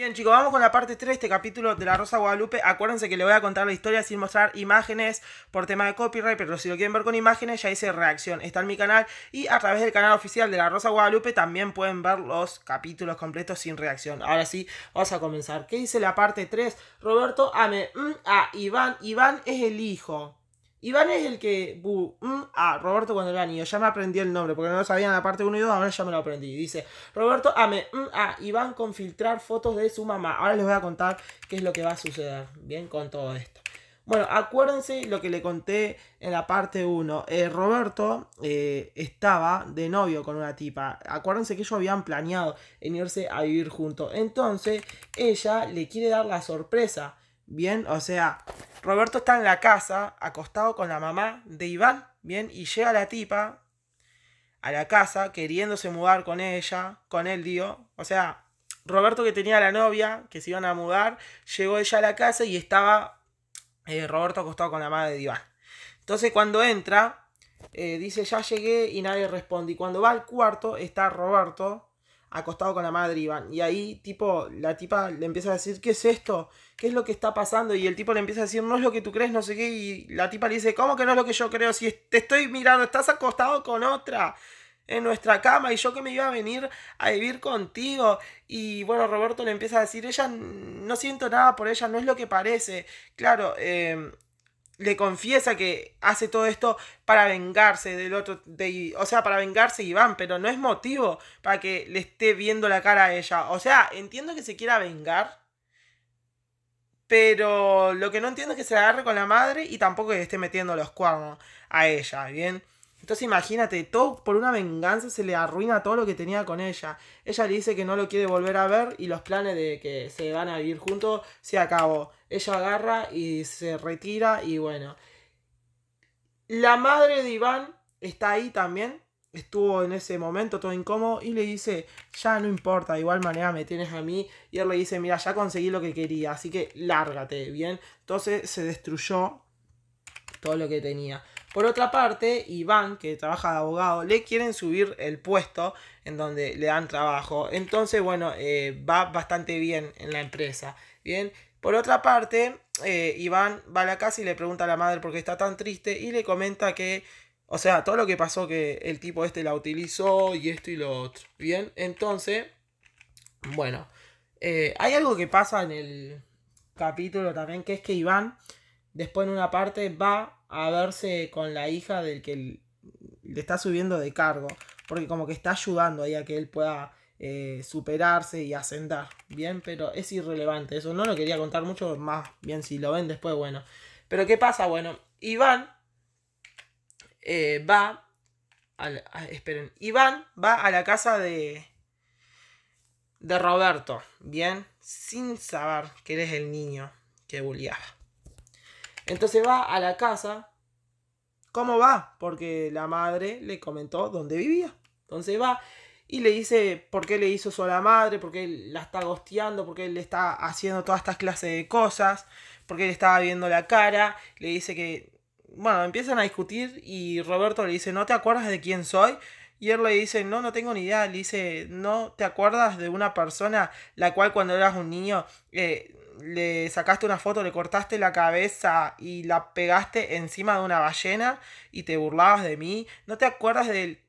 Bien chicos, vamos con la parte 3 de este capítulo de La Rosa Guadalupe. Acuérdense que le voy a contar la historia sin mostrar imágenes por tema de copyright, pero si lo quieren ver con imágenes ya hice reacción, está en mi canal y a través del canal oficial de La Rosa Guadalupe también pueden ver los capítulos completos sin reacción. Ahora sí, vamos a comenzar. ¿Qué dice la parte 3? Roberto ame mm, a Iván. Iván es el hijo. Iván es el que. Mm, ah, Roberto cuando era niño. Ya me aprendí el nombre porque no lo sabía en la parte 1 y 2. Ahora ya me lo aprendí. Dice: Roberto ame. Ah, mm, ah, Iván con filtrar fotos de su mamá. Ahora les voy a contar qué es lo que va a suceder. Bien, con todo esto. Bueno, acuérdense lo que le conté en la parte 1. Eh, Roberto eh, estaba de novio con una tipa. Acuérdense que ellos habían planeado en irse a vivir juntos. Entonces, ella le quiere dar la sorpresa Bien, o sea, Roberto está en la casa, acostado con la mamá de Iván, bien, y llega la tipa a la casa queriéndose mudar con ella, con él, tío. O sea, Roberto que tenía la novia, que se iban a mudar, llegó ella a la casa y estaba eh, Roberto acostado con la madre de Iván. Entonces cuando entra, eh, dice ya llegué y nadie responde. Y cuando va al cuarto está Roberto acostado con la madre, Iván. Y ahí, tipo, la tipa le empieza a decir, ¿qué es esto? ¿Qué es lo que está pasando? Y el tipo le empieza a decir, no es lo que tú crees, no sé qué. Y la tipa le dice, ¿cómo que no es lo que yo creo? Si te estoy mirando, estás acostado con otra en nuestra cama y yo que me iba a venir a vivir contigo. Y bueno, Roberto le empieza a decir, ella no siento nada por ella, no es lo que parece. Claro, eh, le confiesa que hace todo esto para vengarse del otro, de, o sea, para vengarse Iván, pero no es motivo para que le esté viendo la cara a ella. O sea, entiendo que se quiera vengar, pero lo que no entiendo es que se la agarre con la madre y tampoco que le esté metiendo los cuernos a ella, ¿bien? Entonces imagínate, todo por una venganza se le arruina todo lo que tenía con ella. Ella le dice que no lo quiere volver a ver y los planes de que se van a vivir juntos se acabó. Ella agarra y se retira y bueno. La madre de Iván está ahí también. Estuvo en ese momento todo incómodo y le dice, ya no importa, de igual manera me tienes a mí. Y él le dice, mira, ya conseguí lo que quería, así que lárgate, ¿bien? Entonces se destruyó todo lo que tenía. Por otra parte, Iván, que trabaja de abogado, le quieren subir el puesto en donde le dan trabajo. Entonces, bueno, eh, va bastante bien en la empresa. Bien, por otra parte, eh, Iván va a la casa y le pregunta a la madre por qué está tan triste y le comenta que, o sea, todo lo que pasó que el tipo este la utilizó y esto y lo otro. Bien, entonces, bueno, eh, hay algo que pasa en el capítulo también que es que Iván después en una parte va a verse con la hija del que le está subiendo de cargo, porque como que está ayudando ahí a que él pueda eh, superarse y ascender, bien, pero es irrelevante eso, no lo quería contar mucho más, bien, si lo ven después, bueno, pero ¿qué pasa? Bueno, Iván eh, va, al, Iván va a la casa de, de Roberto, bien, sin saber que eres el niño que bulliaba. Entonces va a la casa. ¿Cómo va? Porque la madre le comentó dónde vivía. Entonces va y le dice por qué le hizo eso a la madre, por qué la está gosteando, por qué le está haciendo todas estas clases de cosas, por qué le estaba viendo la cara. Le dice que. Bueno, empiezan a discutir y Roberto le dice: ¿No te acuerdas de quién soy? Y él le dice, no, no tengo ni idea. Le dice, ¿no te acuerdas de una persona la cual cuando eras un niño eh, le sacaste una foto, le cortaste la cabeza y la pegaste encima de una ballena y te burlabas de mí. ¿No te acuerdas del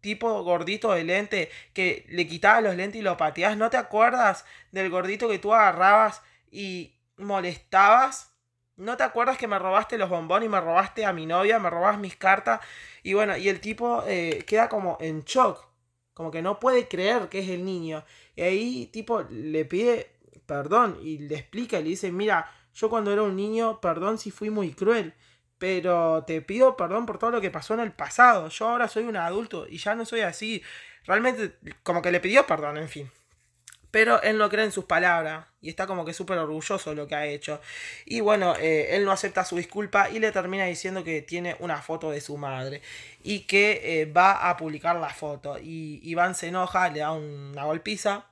tipo gordito de lente que le quitabas los lentes y lo pateabas? ¿No te acuerdas del gordito que tú agarrabas y molestabas? ¿No te acuerdas que me robaste los bombones y me robaste a mi novia, me robas mis cartas? Y bueno, y el tipo eh, queda como en shock, como que no puede creer que es el niño. Y ahí tipo le pide perdón, y le explica y le dice, mira, yo cuando era un niño, perdón si fui muy cruel, pero te pido perdón por todo lo que pasó en el pasado, yo ahora soy un adulto y ya no soy así, realmente como que le pidió perdón, en fin. Pero él no cree en sus palabras y está como que súper orgulloso de lo que ha hecho. Y bueno, eh, él no acepta su disculpa y le termina diciendo que tiene una foto de su madre y que eh, va a publicar la foto. Y Iván se enoja, le da una golpiza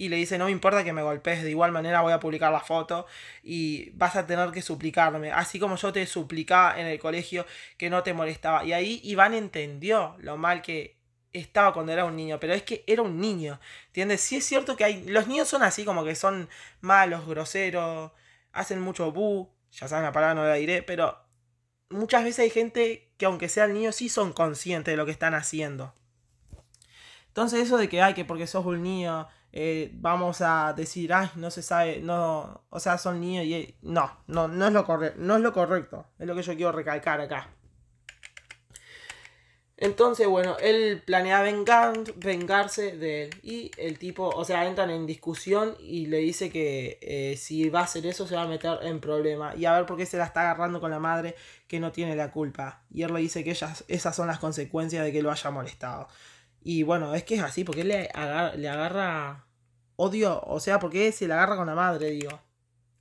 y le dice, no me importa que me golpees, de igual manera voy a publicar la foto y vas a tener que suplicarme, así como yo te suplicaba en el colegio que no te molestaba. Y ahí Iván entendió lo mal que estaba cuando era un niño, pero es que era un niño, ¿entiendes? Sí es cierto que hay, los niños son así, como que son malos, groseros, hacen mucho bu, ya saben la palabra, no la diré, pero muchas veces hay gente que aunque sea el niño sí son conscientes de lo que están haciendo. Entonces eso de que, ay, que porque sos un niño, eh, vamos a decir, ay, no se sabe, no, o sea, son niños y... No, no, no es, lo no es lo correcto, es lo que yo quiero recalcar acá. Entonces, bueno, él planea vengarse de él. Y el tipo, o sea, entran en discusión y le dice que eh, si va a hacer eso se va a meter en problema. Y a ver por qué se la está agarrando con la madre que no tiene la culpa. Y él le dice que ellas, esas son las consecuencias de que lo haya molestado. Y bueno, es que es así, porque él le agarra, le agarra odio, o sea, porque se le agarra con la madre, digo.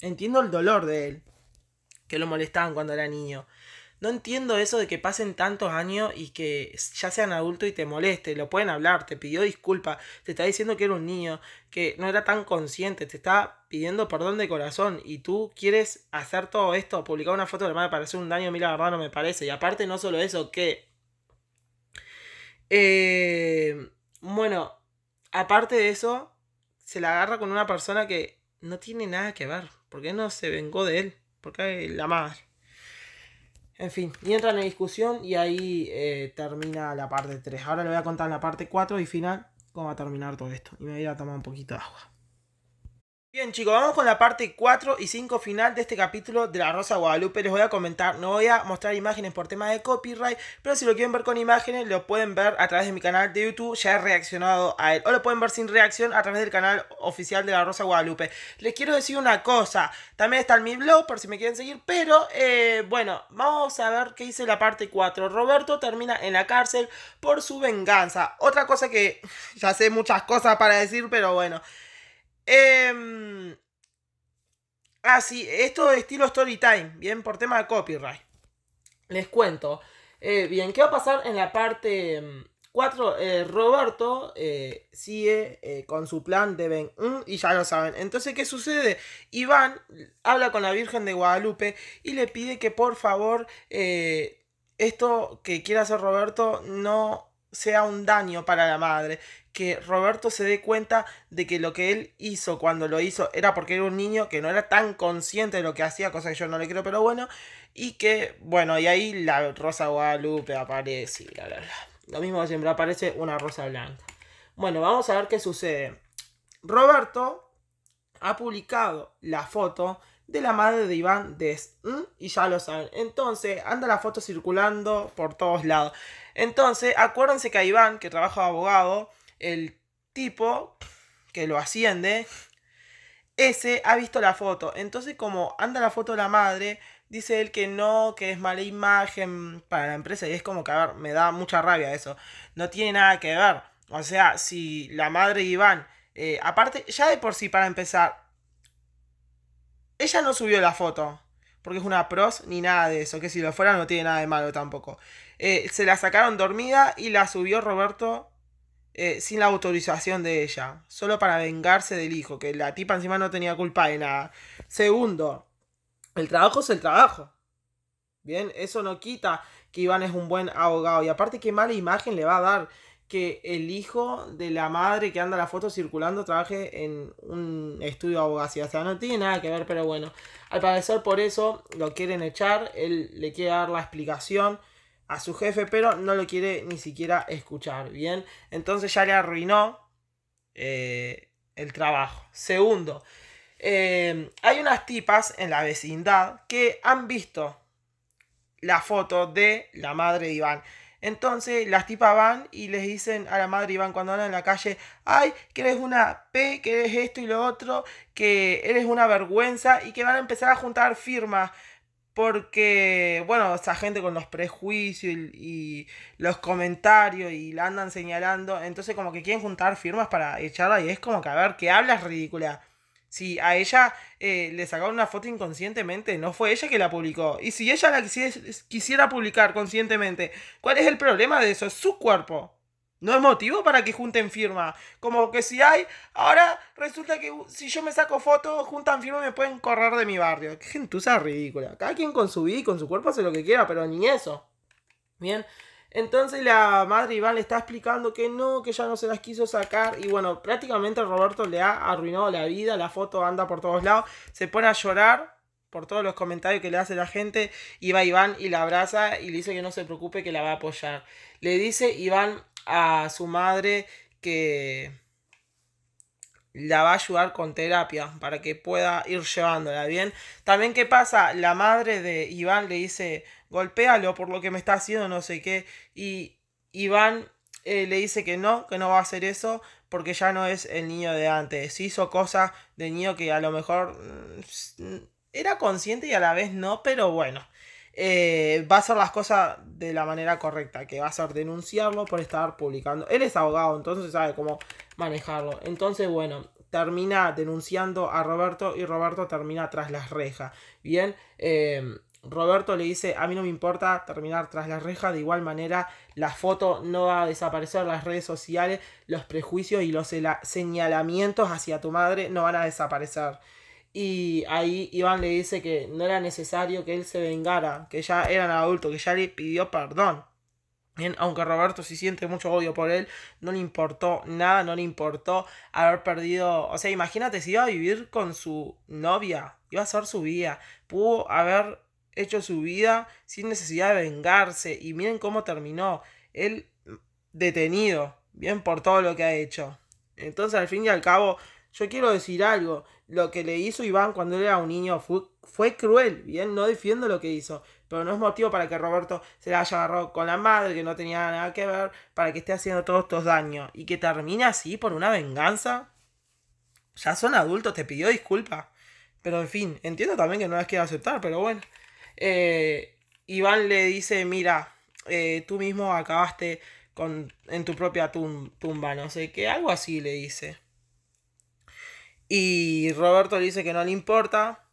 Entiendo el dolor de él, que lo molestaban cuando era niño. No entiendo eso de que pasen tantos años y que ya sean adultos y te moleste, lo pueden hablar, te pidió disculpas, te está diciendo que era un niño, que no era tan consciente, te está pidiendo perdón de corazón y tú quieres hacer todo esto, publicar una foto de la madre para hacer un daño, mira, la verdad no me parece. Y aparte no solo eso, que eh, bueno, aparte de eso, se la agarra con una persona que no tiene nada que ver. Porque no se vengó de él? Porque la madre. En fin, y entra en discusión y ahí eh, termina la parte 3. Ahora le voy a contar la parte 4 y final cómo va a terminar todo esto. Y me voy a tomar un poquito de agua. Bien chicos, vamos con la parte 4 y 5 final de este capítulo de La Rosa Guadalupe. Les voy a comentar, no voy a mostrar imágenes por tema de copyright, pero si lo quieren ver con imágenes lo pueden ver a través de mi canal de YouTube, ya he reaccionado a él. O lo pueden ver sin reacción a través del canal oficial de La Rosa Guadalupe. Les quiero decir una cosa, también está en mi blog por si me quieren seguir, pero eh, bueno, vamos a ver qué dice la parte 4. Roberto termina en la cárcel por su venganza. Otra cosa que ya sé muchas cosas para decir, pero bueno. Eh, ah, sí, esto de estilo story time, bien, por tema de copyright. Les cuento. Eh, bien, ¿qué va a pasar en la parte 4? Em, eh, Roberto eh, sigue con su plan de Ben y ya lo saben. Entonces, ¿qué sucede? Iván habla con la Virgen de Guadalupe y le pide que por favor esto que quiere hacer Roberto no sea un daño para la madre, que Roberto se dé cuenta de que lo que él hizo cuando lo hizo era porque era un niño que no era tan consciente de lo que hacía, cosa que yo no le creo, pero bueno, y que, bueno, y ahí la Rosa Guadalupe aparece, y bla, Lo mismo siempre aparece una rosa blanca. Bueno, vamos a ver qué sucede. Roberto ha publicado la foto de la madre de Iván Des. Y ya lo saben. Entonces, anda la foto circulando por todos lados. Entonces, acuérdense que a Iván, que trabaja de abogado, el tipo que lo asciende, ese ha visto la foto. Entonces, como anda la foto de la madre, dice él que no, que es mala imagen para la empresa. Y es como que, a ver, me da mucha rabia eso. No tiene nada que ver. O sea, si la madre de Iván, eh, aparte, ya de por sí, para empezar, ella no subió la foto, porque es una pros ni nada de eso, que si lo fuera no tiene nada de malo tampoco. Eh, se la sacaron dormida y la subió Roberto eh, sin la autorización de ella, solo para vengarse del hijo, que la tipa encima no tenía culpa de nada. Segundo, el trabajo es el trabajo. Bien, eso no quita que Iván es un buen abogado y aparte qué mala imagen le va a dar que el hijo de la madre que anda la foto circulando trabaje en un estudio de abogacía. O sea, no tiene nada que ver, pero bueno. Al parecer por eso lo quieren echar. Él le quiere dar la explicación a su jefe, pero no lo quiere ni siquiera escuchar. Bien, entonces ya le arruinó eh, el trabajo. Segundo, eh, hay unas tipas en la vecindad que han visto la foto de la madre de Iván. Entonces las tipas van y les dicen a la madre Iván cuando andan en la calle, ay, que eres una P, que eres esto y lo otro, que eres una vergüenza y que van a empezar a juntar firmas. Porque, bueno, esa gente con los prejuicios y, los comentarios y la andan señalando, entonces como que quieren juntar firmas para echarla y es como que a ver, que hablas ridícula si a ella eh, le sacaron una foto inconscientemente, no fue ella que la publicó. Y si ella la quisiera, publicar conscientemente, ¿cuál es el problema de eso? Es su cuerpo. No es motivo para que junten firma. Como que si hay, ahora resulta que si yo me saco foto, juntan firma y me pueden correr de mi barrio. Qué gente gentuza ridícula. Cada quien con su vida y con su cuerpo hace lo que quiera, pero ni eso. Bien. Entonces la madre Iván le está explicando que no, que ya no se las quiso sacar. Y bueno, prácticamente Roberto le ha arruinado la vida. La foto anda por todos lados. Se pone a llorar por todos los comentarios que le hace la gente. Y va Iván y la abraza y le dice que no se preocupe, que la va a apoyar. Le dice Iván a su madre que la va a ayudar con terapia para que pueda ir llevándola bien. También, ¿qué pasa? La madre de Iván le dice golpéalo por lo que me está haciendo, no sé qué. Y Iván eh, le dice que no, que no va a hacer eso, porque ya no es el niño de antes. Hizo cosas de niño que a lo mejor mm, era consciente y a la vez no, pero bueno. Eh, va a hacer las cosas de la manera correcta, que va a ser denunciarlo por estar publicando. Él es abogado, entonces sabe cómo manejarlo. Entonces, bueno, termina denunciando a Roberto y Roberto termina tras las rejas. Bien, eh, Roberto le dice, a mí no me importa terminar tras la reja, de igual manera la foto no va a desaparecer, las redes sociales, los prejuicios y los señalamientos hacia tu madre no van a desaparecer. Y ahí Iván le dice que no era necesario que él se vengara, que ya era un adulto, que ya le pidió perdón. Bien, aunque Roberto sí siente mucho odio por él, no le importó nada, no le importó haber perdido. O sea, imagínate si iba a vivir con su novia, iba a ser su vida, pudo haber hecho su vida sin necesidad de vengarse. Y miren cómo terminó. Él detenido, bien por todo lo que ha hecho. Entonces, al fin y al cabo, yo quiero decir algo. Lo que le hizo Iván cuando él era un niño fue, fue cruel. Bien, no defiendo lo que hizo. Pero no es motivo para que Roberto se la haya agarrado con la madre, que no tenía nada que ver, para que esté haciendo todos estos daños. Y que termine así por una venganza. Ya son adultos, te pidió disculpas. Pero en fin, entiendo también que no las quiero aceptar, pero bueno. Eh, Iván le dice, mira, eh, tú mismo acabaste con, en tu propia tumba, no sé qué, algo así le dice. Y Roberto le dice que no le importa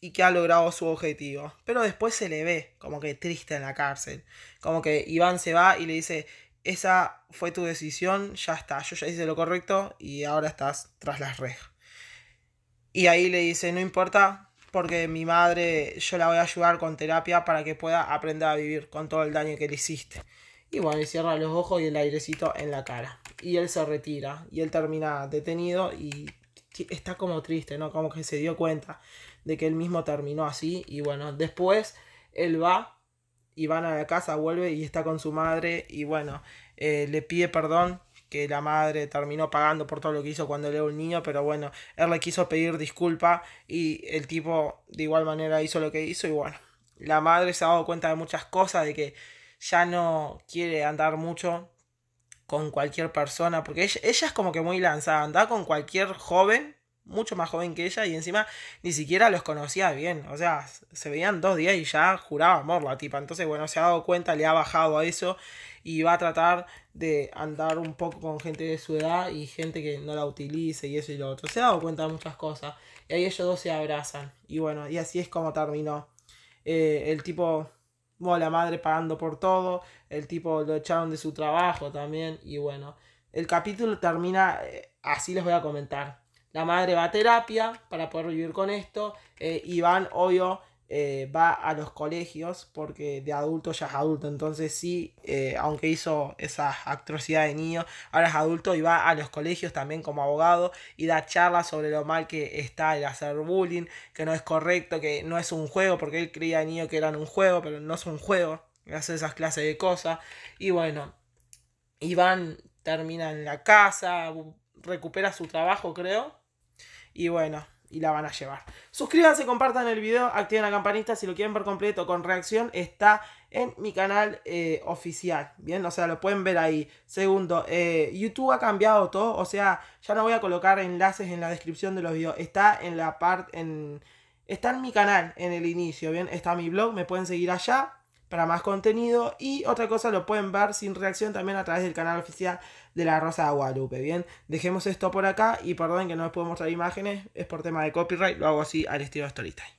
y que ha logrado su objetivo. Pero después se le ve como que triste en la cárcel. Como que Iván se va y le dice, esa fue tu decisión, ya está, yo ya hice lo correcto y ahora estás tras las rejas. Y ahí le dice, no importa, porque mi madre yo la voy a ayudar con terapia para que pueda aprender a vivir con todo el daño que le hiciste. Y bueno, y cierra los ojos y el airecito en la cara. Y él se retira y él termina detenido y está como triste, ¿no? Como que se dio cuenta de que él mismo terminó así y bueno, después él va y van a la casa, vuelve y está con su madre y bueno, eh, le pide perdón que la madre terminó pagando por todo lo que hizo cuando era un niño, pero bueno, él le quiso pedir disculpa y el tipo de igual manera hizo lo que hizo y bueno, la madre se ha dado cuenta de muchas cosas, de que ya no quiere andar mucho con cualquier persona, porque ella, es como que muy lanzada, anda con cualquier joven mucho más joven que ella y encima ni siquiera los conocía bien. O sea, se veían dos días y ya juraba amor la tipa. Entonces, bueno, se ha dado cuenta, le ha bajado a eso y va a tratar de andar un poco con gente de su edad y gente que no la utilice y eso y lo otro. Se ha dado cuenta de muchas cosas. Y ahí ellos dos se abrazan. Y bueno, y así es como terminó. Eh, el tipo, bueno, la madre pagando por todo. El tipo lo echaron de su trabajo también. Y bueno, el capítulo termina, eh, así les voy a comentar la madre va a terapia para poder vivir con esto. Eh, Iván, obvio, eh, va a los colegios porque de adulto ya es adulto. Entonces sí, eh, aunque hizo esa atrocidad de niño, ahora es adulto y va a los colegios también como abogado y da charlas sobre lo mal que está el hacer bullying, que no es correcto, que no es un juego, porque él creía de niño que era un juego, pero no es un juego. Hace esas clases de cosas. Y bueno, Iván termina en la casa, recupera su trabajo creo y bueno, y la van a llevar. Suscríbanse, compartan el video, activen la campanita si lo quieren ver completo con reacción. Está en mi canal eh, oficial, ¿bien? O sea, lo pueden ver ahí. Segundo, eh, YouTube ha cambiado todo, o sea, ya no voy a colocar enlaces en la descripción de los videos. Está en la parte, en... Está en mi canal, en el inicio, ¿bien? Está mi blog, me pueden seguir allá para más contenido. Y otra cosa, lo pueden ver sin reacción también a través del canal oficial de la Rosa de Guadalupe, ¿bien? Dejemos esto por acá y perdón. que no les puedo mostrar imágenes, es por tema de copyright, lo hago así al estilo Storytime.